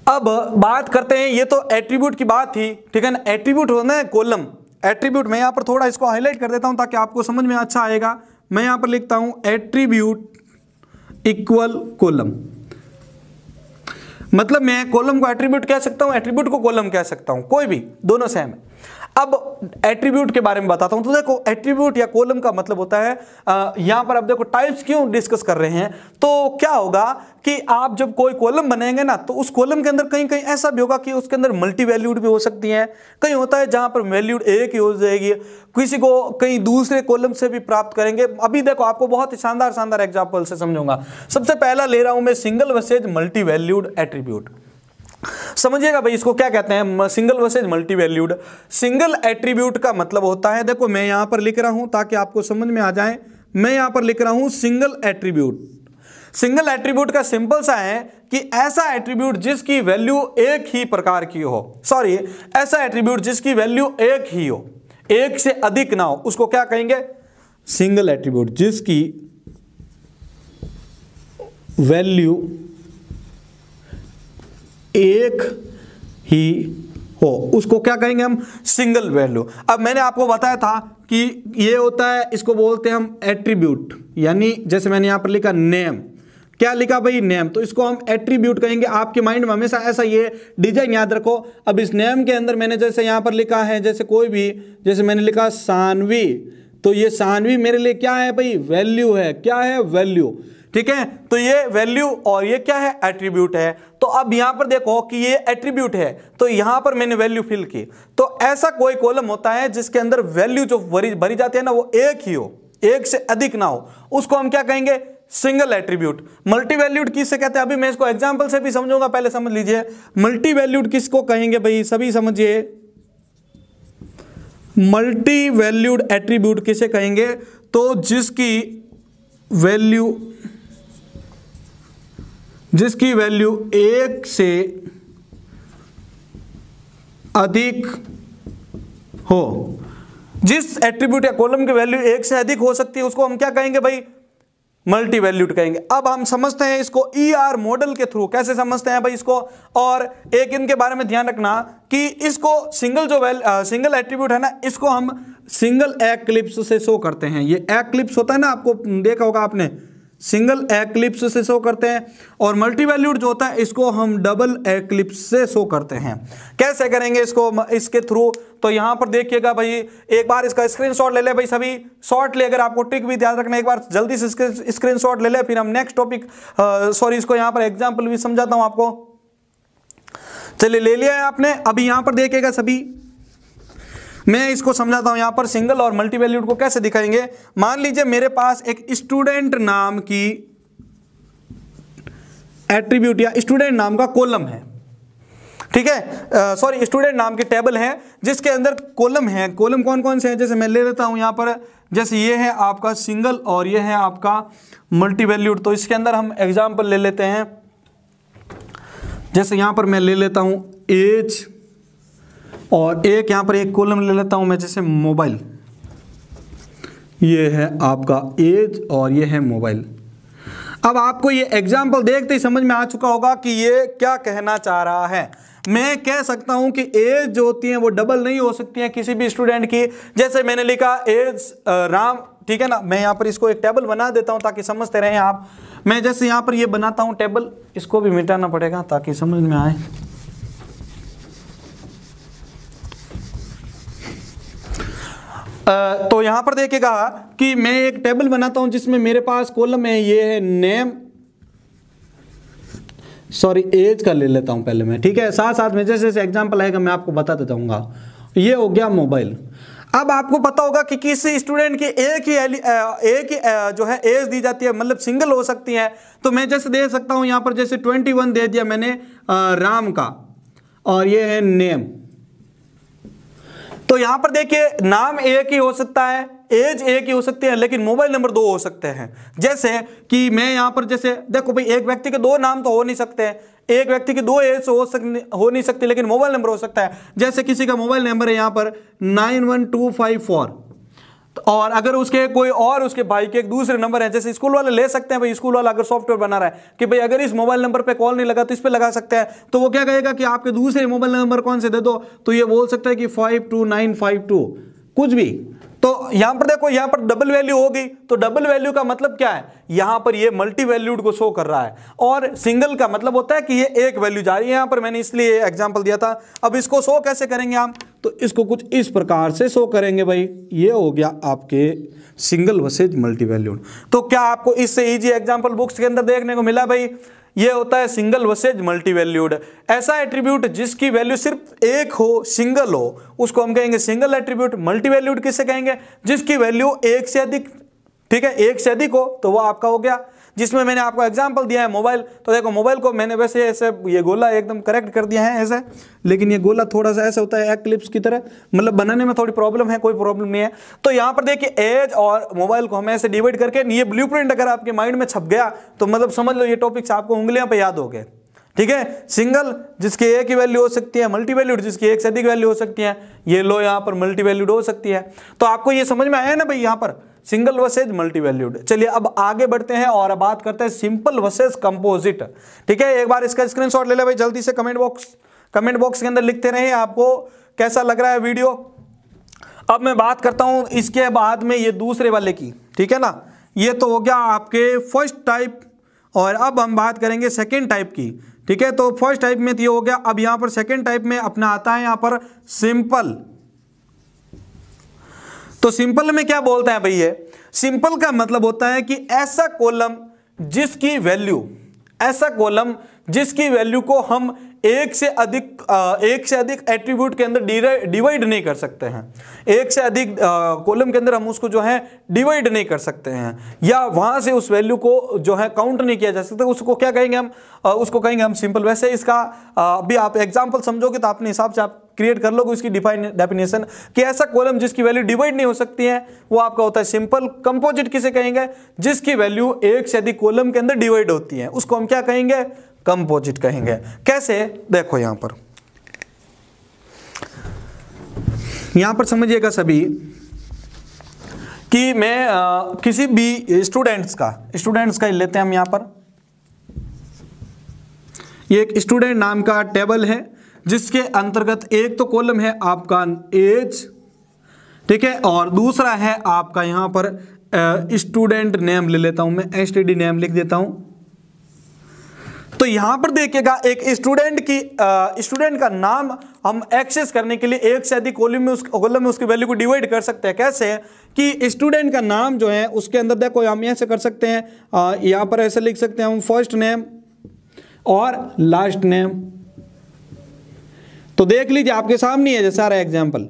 अब बात करते हैं ये तो एट्रीब्यूट की बात थी ठीक है ना एट्रीब्यूट होना है कोलम एट्रीब्यूट मैं यहां पर थोड़ा इसको हाईलाइट कर देता हूं ताकि आपको समझ में अच्छा आएगा मैं यहां पर लिखता हूं एट्रीब्यूट इक्वल कोलम मतलब मैं कोलम को एट्रीब्यूट कह सकता हूं एट्रीब्यूट को कोलम कह सकता हूं कोई भी दोनों सेम है अब एट्रीब्यूट के बारे में बताता हूं तो देखो एट्रीब्यूट या कॉलम का मतलब होता है यहां पर अब देखो टाइप्स क्यों डिस्कस कर रहे हैं तो क्या होगा कि आप जब कोई कॉलम बनाएंगे ना तो उस कॉलम के अंदर कहीं कहीं ऐसा भी होगा कि उसके अंदर मल्टी वैल्यूड भी हो सकती हैं कहीं होता है जहां पर वैल्यूड एक ही हो जाएगी किसी को कहीं दूसरे कॉलम से भी प्राप्त करेंगे अभी देखो आपको बहुत ही शानदार शानदार एग्जाम्पल से समझूंगा सबसे पहला ले रहा हूं मैं single versus multi valued attribute समझिएगा भाई इसको क्या कहते हैं single versus multi valued single attribute का मतलब होता है देखो मैं यहां पर लिख रहा हूं ताकि आपको समझ में आ जाए मैं यहां पर लिख रहा हूं सिंगल एट्रीब्यूट सिंगल एट्रीब्यूट का सिंपल सा है कि ऐसा एट्रीब्यूट जिसकी वैल्यू एक ही प्रकार की हो सॉरी ऐसा एट्रीब्यूट जिसकी वैल्यू एक ही हो एक से अधिक ना हो उसको क्या कहेंगे सिंगल एट्रीब्यूट जिसकी वैल्यू एक ही हो उसको क्या कहेंगे हम सिंगल वैल्यू अब मैंने आपको बताया था कि ये होता है इसको बोलते हैं हम एट्रीब्यूट यानी जैसे मैंने यहां पर लिखा नेम क्या लिखा भाई नेम तो इसको हम एट्रीब्यूट कहेंगे आपके माइंड में हमेशा ऐसा ये डिजाइन याद रखो अब इस नेम के अंदर मैंने जैसे यहां पर लिखा है जैसे कोई भी जैसे मैंने लिखा सानवी तो ये सानवी मेरे लिए क्या है भाई वैल्यू है क्या है वैल्यू ठीक है तो ये वैल्यू और ये क्या है एट्रीब्यूट है तो अब यहां पर देखो कि ये एट्रीब्यूट है तो यहां पर मैंने वैल्यू फिल की तो ऐसा कोई कॉलम होता है जिसके अंदर वैल्यू जो भरी जाती है ना वो एक ही हो एक से अधिक ना हो उसको हम क्या कहेंगे सिंगल एट्रीब्यूट मल्टी वैल्यूड किससे कहते हैं अभी मैं इसको एग्जाम्पल से भी समझूंगा पहले समझ लीजिए मल्टी वैल्यूड किसको कहेंगे भाई सभी समझिए मल्टी वैल्यूड एट्रीब्यूट किसे कहेंगे तो जिसकी वैल्यू जिसकी वैल्यू एक से अधिक हो जिस एट्रीब्यूट या कॉलम की वैल्यू एक से अधिक हो सकती है उसको हम क्या कहेंगे भाई मल्टी वैल्यूड कहेंगे अब हम समझते हैं इसको ई आर मॉडल के थ्रू कैसे समझते हैं भाई इसको और एक इनके बारे में ध्यान रखना कि इसको सिंगल जो वैल सिंगल एट्रीब्यूट है ना इसको हम सिंगल एक्लिप्स से शो करते हैं ये एक्लिप्स होता है ना आपको देखा होगा आपने सिंगल एक्लिप्स से शो करते हैं और मल्टी वैल्यूड जो होता है इसको हम डबल एक्लिप्स से शो करते हैं कैसे करेंगे इसको इसके थ्रू तो यहां पर देखिएगा भाई एक बार इसका स्क्रीनशॉट ले ले भाई सभी शॉर्ट ले अगर आपको टिक भी ध्यान रखना एक बार जल्दी से शॉट ले ले फिर हम नेक्स्ट टॉपिक सॉरी इसको यहां पर एग्जाम्पल भी समझाता हूं आपको चलिए ले लिया है आपने अभी यहां पर देखिएगा सभी मैं इसको समझाता हूं यहां पर सिंगल और मल्टी वैल्यूड को कैसे दिखाएंगे मान लीजिए मेरे पास एक स्टूडेंट नाम की एट्रीब्यूट या स्टूडेंट नाम का कोलम है ठीक है सॉरी स्टूडेंट नाम की टेबल है जिसके अंदर कोलम है कोलम कौन कौन से हैं जैसे मैं ले लेता हूं यहां पर जैसे ये है आपका सिंगल और ये है आपका मल्टी वैल्यूड तो इसके अंदर हम एग्जाम्पल ले लेते हैं जैसे यहां पर मैं ले लेता हूं एज और एक यहां पर एक कॉलम ले लेता हूं मैं जैसे मोबाइल ये है आपका एज और ये है मोबाइल अब आपको ये एग्जाम्पल देखते ही समझ में आ चुका होगा कि ये क्या कहना चाह रहा है मैं कह सकता हूं कि एज जो होती है वो डबल नहीं हो सकती है किसी भी स्टूडेंट की जैसे मैंने लिखा एज राम ठीक है ना मैं यहां पर इसको एक टेबल बना देता हूं ताकि समझते रहें आप मैं जैसे यहां पर ये बनाता हूँ टेबल इसको भी मिटाना पड़ेगा ताकि समझ में आए तो यहां पर देखिएगा कि मैं एक टेबल बनाता हूं जिसमें मेरे पास कॉलम है ये है नेम सॉरी एज का ले लेता हूं पहले मैं ठीक है साथ साथ में जैसे जैसे एग्जाम्पल आएगा मैं आपको देता जाऊँगा ये हो गया मोबाइल अब आपको पता होगा कि किसी स्टूडेंट की एक ही एक ही जो है एज दी जाती है मतलब सिंगल हो सकती है तो मैं जैसे दे सकता हूं यहां पर जैसे ट्वेंटी वन दे दिया मैंने राम का और ये है नेम तो यहां पर देखिए नाम एक ही हो सकता है एज एक ही हो सकती है लेकिन मोबाइल नंबर दो हो सकते हैं जैसे कि मैं यहां पर जैसे देखो भाई एक व्यक्ति के दो नाम तो हो नहीं सकते हैं एक व्यक्ति की दो एज हो सक हो नहीं सकती लेकिन मोबाइल नंबर हो सकता है जैसे किसी का मोबाइल नंबर है यहां पर nine one two five four और अगर उसके कोई और उसके भाई के एक दूसरे नंबर है जैसे स्कूल वाले ले सकते हैं भाई स्कूल वाला अगर सॉफ्टवेयर बना रहा है कि भाई अगर इस मोबाइल नंबर पे कॉल नहीं लगा तो इस पर लगा सकते हैं तो वो क्या कहेगा कि आपके दूसरे मोबाइल नंबर कौन से दे दो तो ये बोल सकता है कि five two nine five two कुछ भी तो यहां पर देखो यहां पर डबल वैल्यू होगी तो डबल वैल्यू का मतलब क्या है यहां पर ये मल्टी वैल्यूड को शो कर रहा है और सिंगल का मतलब होता है कि ये एक वैल्यू जा रही है यहां पर मैंने इसलिए एग्जाम्पल दिया था अब इसको शो कैसे करेंगे हम तो इसको कुछ इस प्रकार से शो करेंगे भाई ये हो गया आपके सिंगल वसेज मल्टी वैल्यूड तो क्या आपको इससे ईजी एग्जाम्पल बुक्स के अंदर देखने को मिला भाई ये होता है सिंगल वसेज मल्टी वैल्यूड ऐसा एट्रीब्यूट जिसकी वैल्यू सिर्फ एक हो सिंगल हो उसको हम कहेंगे सिंगल एट्रीब्यूट मल्टी वैल्यूड किसे कहेंगे जिसकी वैल्यू एक से अधिक ठीक है एक से अधिक हो तो वह आपका हो गया जिसमें मैंने आपको एग्जाम्पल दिया है मोबाइल तो देखो मोबाइल को मैंने वैसे ऐसे ये गोला एकदम करेक्ट कर दिया है ऐसे लेकिन ये गोला थोड़ा सा ऐसा होता है एक्लिप्स की तरह मतलब बनाने में थोड़ी प्रॉब्लम है कोई प्रॉब्लम नहीं है तो यहाँ पर देखिए एज और मोबाइल को हमें ऐसे डिवाइड करके ये ब्लू अगर आपके माइंड में छप गया तो मतलब समझ लो ये टॉपिक्स आपको उंगलियाँ पर याद हो गए ठीक है सिंगल जिसके एक ही वैल्यू हो सकती है मल्टी वैल्यूड जिसकी एक से अधिक वैल्यू हो सकती है ये लो यहाँ पर मल्टी वैल्यूड हो सकती है तो आपको ये समझ में आया ना भाई यहाँ पर सिंगल वसेज मल्टी वैल्यूड चलिए अब आगे बढ़ते हैं और अब बात करते हैं सिंपल वसेज कंपोजिट ठीक है एक बार इसका स्क्रीन ले ले भाई जल्दी से कमेंट बॉक्स कमेंट बॉक्स के अंदर लिखते रहे आपको कैसा लग रहा है वीडियो अब मैं बात करता हूं इसके बाद में ये दूसरे वाले की ठीक है ना ये तो हो गया आपके फर्स्ट टाइप और अब हम बात करेंगे सेकेंड टाइप की ठीक है तो फर्स्ट टाइप में तो ये हो गया अब यहां पर सेकेंड टाइप में अपना आता है यहां पर सिंपल तो सिंपल में क्या बोलता है भैया सिंपल का मतलब होता है कि ऐसा कॉलम जिसकी वैल्यू ऐसा कॉलम जिसकी वैल्यू को हम एक से अधिक एक से अधिक एट्रीब्यूट के अंदर डिवाइड नहीं कर सकते हैं एक से अधिक कॉलम के अंदर हम उसको जो है डिवाइड नहीं कर सकते हैं या वहां से उस वैल्यू को जो है काउंट नहीं किया जा सकता उसको क्या कहेंगे हम उसको कहेंगे हम सिंपल वैसे इसका अभी आप एग्जाम्पल समझोगे तो अपने हिसाब से आप क्रिएट कर लोगे उसकी डिफाइन डेफिनेशन कि ऐसा कॉलम जिसकी वैल्यू डिवाइड नहीं हो सकती है वो आपका होता है सिंपल कंपोजिट किसे कहेंगे जिसकी वैल्यू एक से अधिक कॉलम के अंदर डिवाइड होती है उसको हम क्या कहेंगे कंपोजिट कहेंगे कैसे देखो यहां पर यहां पर समझिएगा सभी कि मैं आ, किसी भी स्टूडेंट्स का स्टूडेंट्स का लेते हैं हम यहां पर ये एक स्टूडेंट नाम का टेबल है जिसके अंतर्गत एक तो कॉलम है आपका एज ठीक है और दूसरा है आपका यहां पर स्टूडेंट नेम ले लेता हूं मैं एस नेम लिख देता हूं तो यहां पर देखिएगा एक स्टूडेंट की स्टूडेंट का नाम हम एक्सेस करने के लिए एक से अधिक कॉलम में उस कॉलम में उसकी वैल्यू को डिवाइड कर सकते हैं कैसे कि स्टूडेंट का नाम जो है उसके अंदर देखो हम से कर सकते हैं यहां पर ऐसे लिख सकते हैं हम फर्स्ट नेम और लास्ट नेम तो देख लीजिए आपके सामने है सारा एग्जाम्पल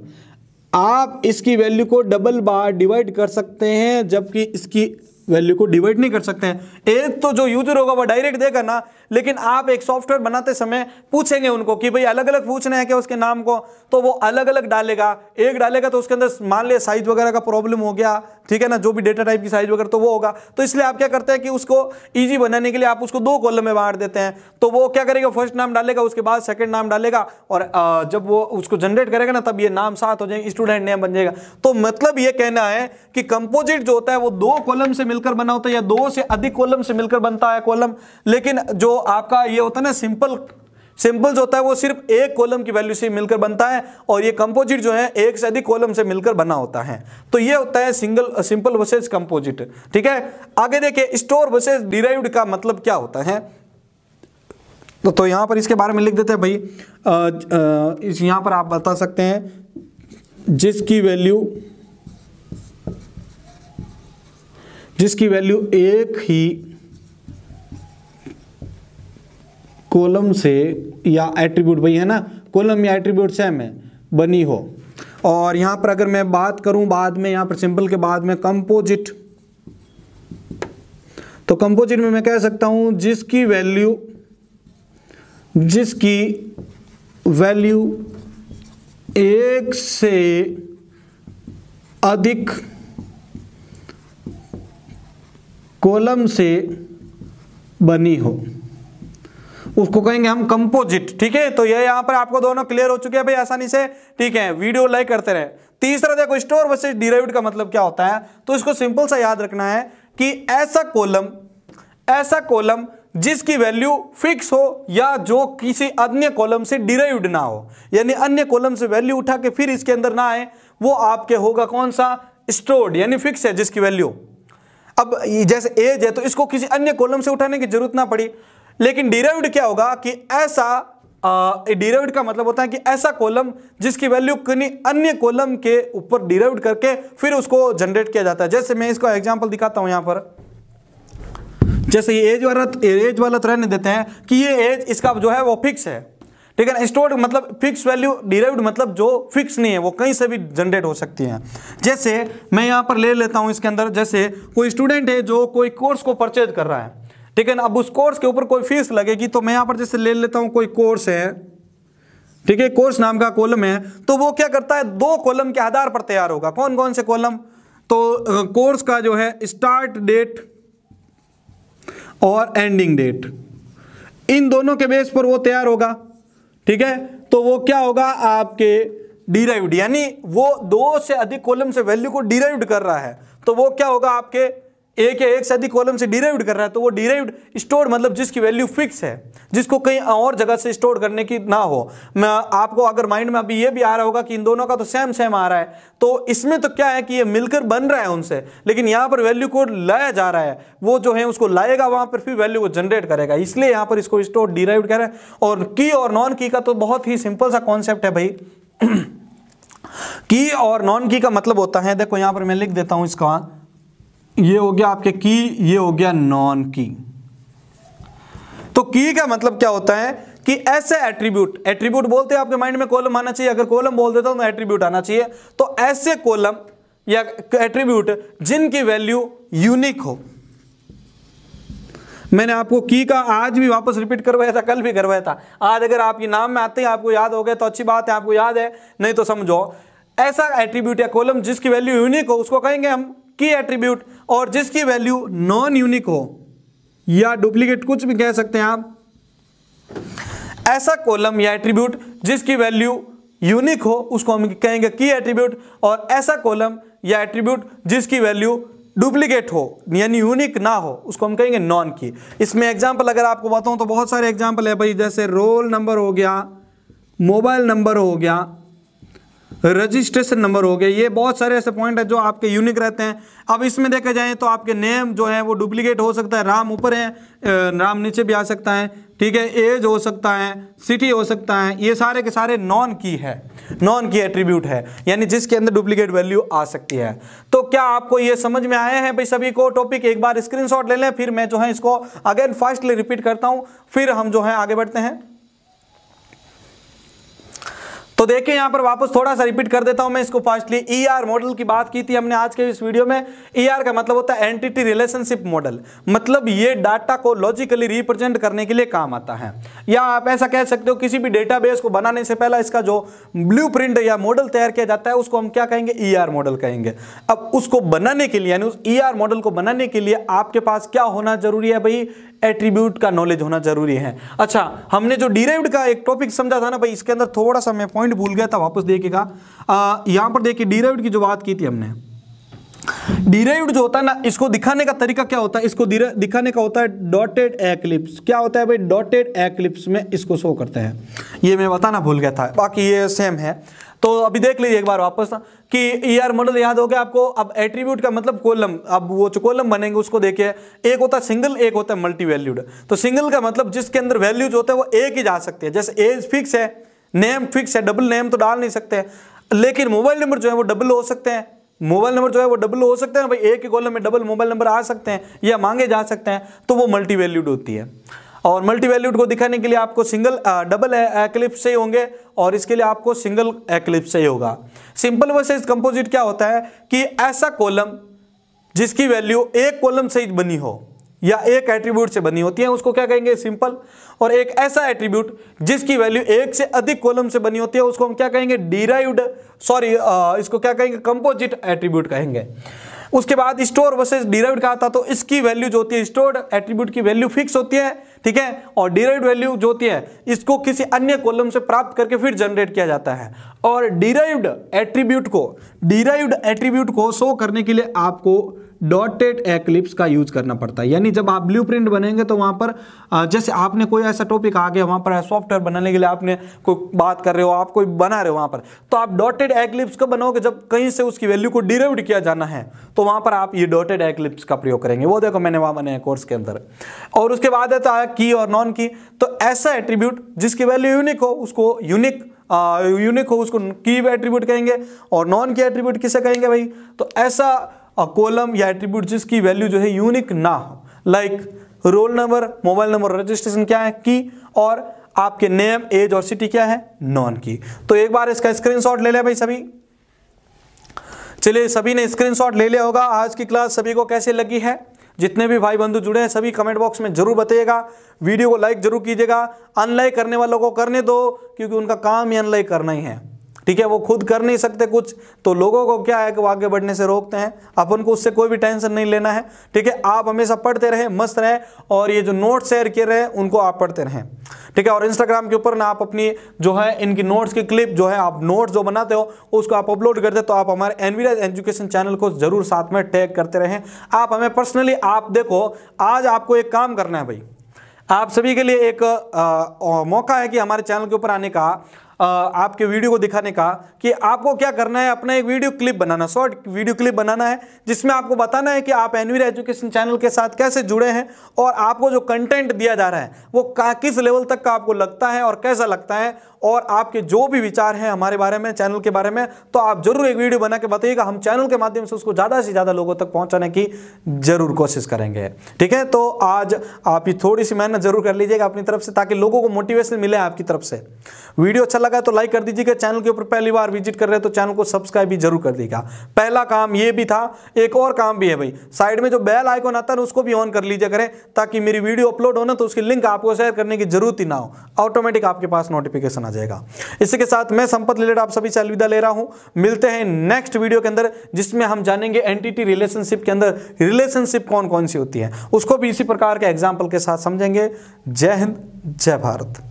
आप इसकी वैल्यू को डबल बार डिवाइड कर सकते हैं जबकि इसकी वैल्यू को डिवाइड नहीं कर सकते हैं एक तो जो यूजर होगा वह डायरेक्ट देगा ना लेकिन आप एक सॉफ्टवेयर बनाते समय पूछेंगे उनको कि भाई अलग अलग पूछने हैं क्या उसके नाम को तो वो अलग अलग डालेगा एक डालेगा तो उसके अंदर मान लिया साइज वगैरह का प्रॉब्लम हो गया ठीक है ना जो भी डेटा टाइप की साइज वगैरह तो वो होगा तो इसलिए आप क्या करते हैं कि उसको ईजी बनाने के लिए आप उसको दो कॉलम में बांट देते हैं तो वो क्या करेगा फर्स्ट नाम डालेगा उसके बाद सेकेंड नाम डालेगा और जब वो उसको जनरेट करेगा ना तब ये नाम साथ हो जाएंगे स्टूडेंट नेम बन जाएगा तो मतलब ये कहना है कि कंपोजिट जो होता है वो दो कॉलम से मिलकर बना होता है या दो से अधिक कॉलम से मिलकर बनता है कॉलम लेकिन जो आपका ये होता है ना सिंपल सिंपल जो होता है वो सिर्फ एक कॉलम की वैल्यू से मिलकर बनता है और ये कंपोजिट जो है एक से अधिक कॉलम से मिलकर बना होता है तो ये होता है सिंगल सिंपल वर्सेज कंपोजिट ठीक है आगे देखिए स्टोर वर्सेज डिराइव का मतलब क्या होता है तो, तो यहां पर इसके बारे में लिख देते हैं भाई आ, इस यहाँ पर आप बता सकते हैं जिसकी वैल्यू जिसकी वैल्यू एक ही कॉलम से या एट्रीब्यूट भाई है ना कॉलम या एट्रीब्यूट सेम है बनी हो और यहां पर अगर मैं बात करूं बाद में यहां पर सिंपल के बाद में कंपोजिट तो कंपोजिट में मैं कह सकता हूं जिसकी वैल्यू जिसकी वैल्यू एक से अधिक कॉलम से बनी हो उसको कहेंगे हम कंपोजिट ठीक है तो ये यह यहाँ पर आपको दोनों क्लियर हो चुके हैं भाई आसानी से ठीक है वीडियो लाइक करते रहे तीसरा देखो स्टोर वर्सेज डिराइव्ड का मतलब क्या होता है तो इसको सिंपल सा याद रखना है कि ऐसा कोलम ऐसा कोलम जिसकी वैल्यू फिक्स हो या जो किसी अन्य कॉलम से डिराइव्ड ना हो यानी अन्य कॉलम से वैल्यू उठा के फिर इसके अंदर ना आए वो आपके होगा कौन सा स्टोर्ड यानी फिक्स है जिसकी वैल्यू अब जैसे एज है तो इसको किसी अन्य कॉलम से उठाने की जरूरत ना पड़ी लेकिन डिराइव्ड क्या होगा कि ऐसा डिराइव्ड का मतलब होता है कि ऐसा कॉलम जिसकी वैल्यू किन्हीं अन्य कॉलम के ऊपर डिराइव्ड करके फिर उसको जनरेट किया जाता है जैसे मैं इसको एग्जाम्पल दिखाता हूं यहां पर जैसे ये एज वाला एज वाला रहने देते हैं कि ये एज इसका जो है वो फिक्स है ठीक है ना स्टोर्ड मतलब फिक्स वैल्यू डिराइव्ड मतलब जो फिक्स नहीं है वो कहीं से भी जनरेट हो सकती है जैसे मैं यहाँ पर ले लेता हूँ इसके अंदर जैसे कोई स्टूडेंट है जो कोई कोर्स को परचेज कर रहा है ठीक है ना अब उस कोर्स के ऊपर कोई फीस लगेगी तो मैं यहाँ पर जैसे ले लेता हूँ कोई कोर्स है ठीक है कोर्स नाम का कॉलम है तो वो क्या करता है दो कॉलम के आधार पर तैयार होगा कौन कौन से कॉलम तो कोर्स का जो है स्टार्ट डेट और एंडिंग डेट इन दोनों के बेस पर वो तैयार होगा ठीक है तो वो क्या होगा आपके डिराइव्ड यानी वो दो से अधिक कॉलम से वैल्यू को डिराइव्ड कर रहा है तो वो क्या होगा आपके एक या एक से अधिक कॉलम से डिराइव्ड कर रहा है तो वो डिराइव्ड स्टोर मतलब जिसकी वैल्यू फिक्स है जिसको कहीं और जगह से स्टोर करने की ना हो मैं आपको अगर माइंड में अभी ये भी आ रहा होगा कि इन दोनों का तो सेम सेम आ रहा है तो इसमें तो क्या है कि ये मिलकर बन रहा है उनसे लेकिन यहां पर वैल्यू को लाया जा रहा है वो जो है उसको लाएगा वहां पर फिर वैल्यू को जनरेट करेगा इसलिए यहाँ पर इसको स्टोर डिराइव कह रहे हैं और की और नॉन की का तो बहुत ही सिंपल सा कॉन्सेप्ट है भाई की <clears throat> और नॉन की का मतलब होता है देखो यहां पर मैं लिख देता हूँ इसका ये हो गया आपके की ये हो गया नॉन की तो की का मतलब क्या होता है कि ऐसे एट्रीब्यूट एट्रीब्यूट बोलते हैं आपके माइंड में कॉलम आना चाहिए अगर कॉलम बोल देता हूं तो एट्रीब्यूट आना चाहिए तो ऐसे कॉलम या एट्रीब्यूट जिनकी वैल्यू यूनिक हो मैंने आपको की का आज भी वापस रिपीट करवाया था कल भी करवाया था आज अगर आपके नाम में आते हैं आपको याद हो गए तो अच्छी बात है आपको याद है नहीं तो समझो ऐसा एट्रीब्यूट या कॉलम जिसकी वैल्यू यूनिक हो उसको कहेंगे हम की एट्रीब्यूट और जिसकी वैल्यू नॉन यूनिक हो या डुप्लीकेट कुछ भी कह सकते हैं आप ऐसा कॉलम या एट्रीब्यूट जिसकी वैल्यू यूनिक हो उसको हम कहेंगे की एट्रीब्यूट और ऐसा कॉलम या एट्रीब्यूट जिसकी वैल्यू डुप्लीकेट हो यानी यूनिक ना हो उसको हम कहेंगे नॉन की इसमें एग्जाम्पल अगर आपको बताऊं तो बहुत सारे एग्जाम्पल है भाई जैसे रोल नंबर हो गया मोबाइल नंबर हो गया रजिस्ट्रेशन नंबर हो गया ये बहुत सारे ऐसे पॉइंट है जो आपके यूनिक रहते हैं अब इसमें देखा जाए तो आपके नेम जो है वो डुप्लीकेट हो सकता है राम ऊपर है राम नीचे भी आ सकता है ठीक है एज हो सकता है सिटी हो सकता है ये सारे के सारे नॉन की है नॉन की एट्रीब्यूट है यानी जिसके अंदर डुप्लीकेट वैल्यू आ सकती है तो क्या आपको ये समझ में आया है भाई सभी को टॉपिक एक बार स्क्रीनशॉट ले लें फिर मैं जो है इसको अगेन फास्टली रिपीट करता हूँ फिर हम जो है आगे बढ़ते हैं तो देखिए यहां पर वापस थोड़ा सा रिपीट कर देता हूं मैं इसको फास्टली ई आर मॉडल की बात की थी हमने आज के इस वीडियो में ई e ER का मतलब होता है एंटिटी रिलेशनशिप मॉडल मतलब ये डाटा को लॉजिकली रिप्रेजेंट करने के लिए काम आता है या आप ऐसा कह सकते हो किसी भी डेटाबेस को बनाने से पहला इसका जो ब्लू या मॉडल तैयार किया जाता है उसको हम क्या कहेंगे ई ER मॉडल कहेंगे अब उसको बनाने के लिए यानी उस ई ER मॉडल को बनाने के लिए आपके पास क्या होना जरूरी है भाई एट्रीब्यूट का नॉलेज होना जरूरी है अच्छा हमने जो डिराइव्ड का एक टॉपिक समझा था ना भाई इसके अंदर थोड़ा सा मैं पॉइंट भूल गया था वापस देखेगा यहां पर देखिए डिराइव्ड की जो बात की थी हमने डिराइव्ड जो होता है ना इसको दिखाने का तरीका क्या होता है इसको दिखाने का होता है डॉटेड एक्लिप्स क्या होता है भाई डॉटेड एक्लिप्स में इसको शो करते हैं ये मैं बताना भूल गया था बाकी ये सेम है तो अभी देख लीजिए एक बार वापस कि ई आर मॉडल याद हो गया आपको अब एट्रीब्यूट का मतलब कॉलम अब वो जो कॉलम बनेंगे उसको देखिए एक होता है सिंगल एक होता है मल्टी वैल्यूड तो सिंगल का मतलब जिसके अंदर वैल्यूज होते हैं वो एक ही जा सकती है जैसे एज फिक्स है नेम फिक्स है डबल नेम तो डाल नहीं सकते लेकिन मोबाइल नंबर जो है वो डबल हो सकते हैं मोबाइल नंबर जो है वो डबल हो सकते हैं भाई एक ही कॉलम में डबल मोबाइल नंबर आ सकते हैं या मांगे जा सकते हैं तो वो मल्टी वैल्यूड होती है और मल्टी वैल्यूड को दिखाने के लिए आपको सिंगल डबल एक्लिप्स ही होंगे और इसके लिए आपको सिंगल एक्लिप्स ही होगा सिंपल वर्सेज कंपोजिट क्या होता है कि ऐसा कॉलम जिसकी वैल्यू एक कॉलम से ही बनी हो या एक एट्रीब्यूट से बनी होती है उसको क्या कहेंगे सिंपल और एक ऐसा एट्रीब्यूट जिसकी वैल्यू एक से अधिक कॉलम से बनी होती है उसको हम क्या कहेंगे डिराइव्ड सॉरी इसको क्या कहेंगे कंपोजिट एट्रीब्यूट कहेंगे उसके बाद स्टोर वर्सेज डिराइव्ड कहा था तो इसकी वैल्यू जो होती है स्टोर्ड एट्रीब्यूट की वैल्यू फिक्स होती है ठीक है और डिराइड वैल्यू जो होती है इसको किसी अन्य कॉलम से प्राप्त करके फिर जनरेट किया जाता है और डिराइव्ड एट्रीब्यूट को डिराइव्ड एट्रीब्यूट को शो करने के लिए आपको डॉटेड एक्लिप्स का यूज करना पड़ता है यानी जब आप ब्लू प्रिंट बनेंगे तो वहां पर जैसे आपने कोई ऐसा टॉपिक आ गया वहां पर सॉफ्टवेयर बनाने के लिए आपने कोई बात कर रहे हो आप कोई बना रहे हो वहां पर तो आप डॉटेड एक्लिप्स का बनाओगे जब कहीं से उसकी वैल्यू को डिराइव किया जाना है तो वहां पर आप ये डॉटेड एक्लिप्स का प्रयोग करेंगे वो देखो मैंने वहां बनाया कोर्स के अंदर और उसके बाद आता है की और नॉन की तो ऐसा एट्रीब्यूट जिसकी वैल्यू यूनिक हो उसको यूनिक यूनिक हो उसको की एट्रीब्यूट कहेंगे और नॉन की एट्रीब्यूट किसे कहेंगे भाई तो ऐसा कोलम कॉलम या एट्रीब्यूट जिसकी वैल्यू जो है यूनिक ना हो like roll number mobile number registration क्या है की और आपके नेम एज और सिटी क्या है नॉन की तो एक बार इसका स्क्रीनशॉट ले लिया भाई सभी चलिए सभी ने स्क्रीनशॉट ले लिया होगा आज की क्लास सभी को कैसे लगी है जितने भी भाई बंधु जुड़े हैं सभी कमेंट बॉक्स में जरूर बताइएगा वीडियो को लाइक जरूर कीजिएगा अनलाइक करने वालों को करने दो क्योंकि उनका काम ही अनलाइक करना ही है ठीक है वो खुद कर नहीं सकते कुछ तो लोगों को क्या है कि वो आगे बढ़ने से रोकते हैं अपन को उससे कोई भी टेंशन नहीं लेना है ठीक है आप हमेशा पढ़ते रहें मस्त रहें और ये जो नोट शेयर किए रहे उनको आप पढ़ते रहें ठीक है और इंस्टाग्राम के ऊपर ना आप अपनी जो है इनकी नोट्स की क्लिप जो है आप नोट्स जो बनाते हो उसको आप अपलोड करते हो तो आप हमारे एनवीराज एजुकेशन चैनल को जरूर साथ में टैग करते रहें आप हमें पर्सनली आप देखो आज आपको एक काम करना है भाई आप सभी के लिए एक आ, आ, मौका है कि हमारे चैनल के ऊपर आने का आपके वीडियो को दिखाने का कि आपको क्या करना है अपना एक वीडियो क्लिप बनाना शॉर्ट वीडियो क्लिप बनाना है जिसमें आपको बताना है कि आप एनवीर एजुकेशन चैनल के साथ कैसे जुड़े हैं और आपको जो कंटेंट दिया जा रहा है वो किस लेवल तक का आपको लगता है और कैसा लगता है और आपके जो भी विचार हैं हमारे बारे में चैनल के बारे में तो आप जरूर एक वीडियो बना के बताइएगा हम चैनल के माध्यम से उसको ज़्यादा से ज़्यादा लोगों तक पहुंचाने की जरूर कोशिश करेंगे ठीक है तो आज आप ये थोड़ी सी मेहनत जरूर कर लीजिएगा अपनी तरफ से ताकि लोगों को मोटिवेशन मिले आपकी तरफ से वीडियो अच्छा लगा तो लाइक कर दीजिएगा चैनल के ऊपर पहली बार विजिट कर रहे हैं तो चैनल को सब्सक्राइब भी जरूर कर दीजिएगा पहला काम ये भी था एक और काम भी है भाई साइड में जो बेल आइकॉन आता है उसको भी ऑन कर लीजिए करें ताकि मेरी वीडियो अपलोड हो ना तो उसकी लिंक आपको शेयर करने की जरूरत ही ना हो ऑटोमेटिक आपके पास नोटिफिकेशन आ माना जाएगा इसी के साथ मैं संपत लीलर आप सभी से अलविदा ले रहा हूं मिलते हैं नेक्स्ट वीडियो के अंदर जिसमें हम जानेंगे एंटिटी रिलेशनशिप के अंदर रिलेशनशिप कौन कौन सी होती है उसको भी इसी प्रकार के एग्जाम्पल के साथ समझेंगे जय हिंद जय भारत